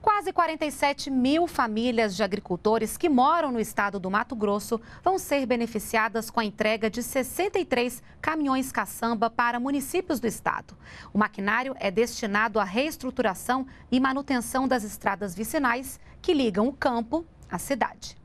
Quase 47 mil famílias de agricultores que moram no estado do Mato Grosso vão ser beneficiadas com a entrega de 63 caminhões caçamba para municípios do estado. O maquinário é destinado à reestruturação e manutenção das estradas vicinais que ligam o campo à cidade.